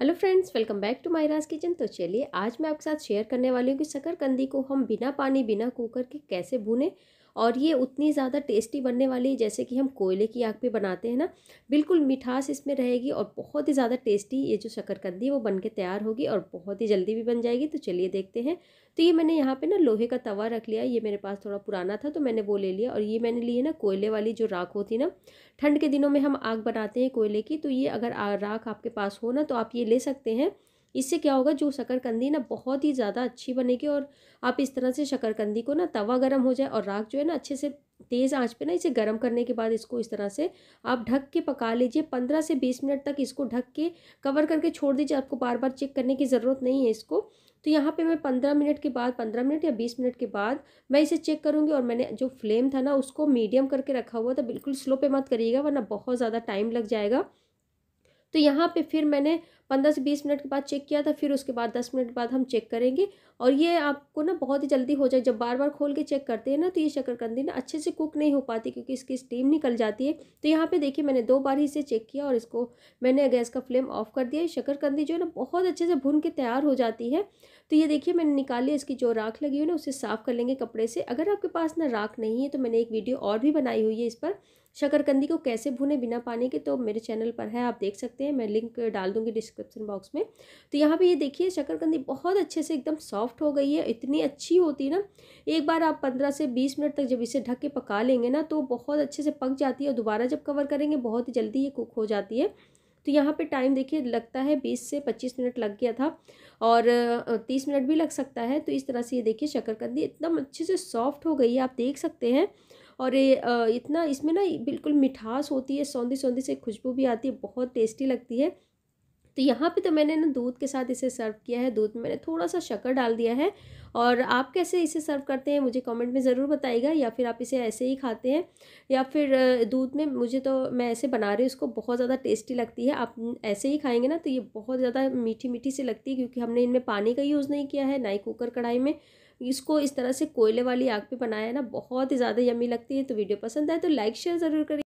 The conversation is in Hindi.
hello friends welcome back to Raj kitchen तो चलिए आज मैं आपके साथ शेयर करने वाली हूँ कि शकरकंदी को हम बिना पानी बिना कुकर के कैसे भुने और ये उतनी ज़्यादा टेस्टी बनने वाली है जैसे कि हम कोयले की आग पे बनाते हैं ना बिल्कुल मिठास इसमें रहेगी और बहुत ही ज़्यादा टेस्टी ये जो शक्करकंदी है वो बन के तैयार होगी और बहुत ही जल्दी भी बन जाएगी तो चलिए देखते हैं तो ये मैंने यहाँ पर ना लोहे का तवा रख लिया ये मेरे पास थोड़ा पुराना था तो मैंने वो ले लिया और ये मैंने लिए ना कोयले वाली जो राख होती ना ठंड के दिनों में हम आग बनाते हैं कोयले की तो ये अगर राख आपके पास हो ना तो आप ये ले सकते हैं इससे क्या होगा जो शकरकंदी ना बहुत ही ज़्यादा अच्छी बनेगी और आप इस तरह से शकरकंदी को ना तवा गर्म हो जाए और राख जो है ना अच्छे से तेज़ आंच पे ना इसे गर्म करने के बाद इसको इस तरह से आप ढक के पका लीजिए पंद्रह से बीस मिनट तक इसको ढक के कवर करके छोड़ दीजिए आपको बार बार चेक करने की ज़रूरत नहीं है इसको तो यहाँ पे मैं पंद्रह मिनट के बाद पंद्रह मिनट या बीस मिनट के बाद मैं इसे चेक करूँगी और मैंने जो फ्लेम था ना उसको मीडियम करके रखा हुआ था बिल्कुल स्लो पे मत करिएगा वरना बहुत ज़्यादा टाइम लग जाएगा तो यहाँ पे फिर मैंने पंद्रह से बीस मिनट के बाद चेक किया था फिर उसके बाद दस मिनट बाद हम चेक करेंगे और ये आपको ना बहुत ही जल्दी हो जाए जब बार बार खोल के चेक करते हैं ना तो ये शक्करकंदी ना अच्छे से कुक नहीं हो पाती क्योंकि इसकी स्टीम निकल जाती है तो यहाँ पे देखिए मैंने दो बार ही इसे चेक किया और इसको मैंने गैस का फ्लेम ऑफ कर दिया शक्करकंदी जो है ना बहुत अच्छे से भुन के तैयार हो जाती है तो ये देखिए मैंने निकाली इसकी जो राख लगी हुई ना उसे साफ़ कर लेंगे कपड़े से अगर आपके पास ना राख नहीं है तो मैंने एक वीडियो और भी बनाई हुई है इस पर शकरकंदी को कैसे भुने बिना पानी के तो मेरे चैनल पर है आप देख सकते हैं मैं लिंक डाल दूँगी डिस्क्रिप्शन बॉक्स में तो यहाँ पर ये देखिए शक्करकंदी बहुत अच्छे से एकदम सॉफ्ट हो गई है इतनी अच्छी होती है ना एक बार आप पंद्रह से बीस मिनट तक जब इसे ढक के पका लेंगे ना तो बहुत अच्छे से पक जाती है और दोबारा जब कवर करेंगे बहुत जल्दी ये कुक हो जाती है तो यहाँ पे टाइम देखिए लगता है बीस से पच्चीस मिनट लग गया था और तीस मिनट भी लग सकता है तो इस तरह से ये देखिए शक्करकंदी एकदम अच्छे से सॉफ्ट हो गई है आप देख सकते हैं और ये इतना इसमें ना बिल्कुल मिठास होती है सौंधी सौंधी से खुशबू भी आती है बहुत टेस्टी लगती है तो यहाँ पे तो मैंने ना दूध के साथ इसे सर्व किया है दूध में मैंने थोड़ा सा शक्कर डाल दिया है और आप कैसे इसे सर्व करते हैं मुझे कमेंट में ज़रूर बताइएगा या फिर आप इसे ऐसे ही खाते हैं या फिर दूध में मुझे तो मैं ऐसे बना रही हूँ इसको बहुत ज़्यादा टेस्टी लगती है आप ऐसे ही खाएंगे ना तो ये बहुत ज़्यादा मीठी मीठी सी लगती है क्योंकि हमने इनमें पानी का यूज़ नहीं किया है ना ही कुकर कढ़ाई में इसको इस तरह से कोयले वाली आग पे बनाया है ना बहुत ही ज़्यादा यमी लगती है तो वीडियो पसंद आए तो लाइक शेयर ज़रूर करिए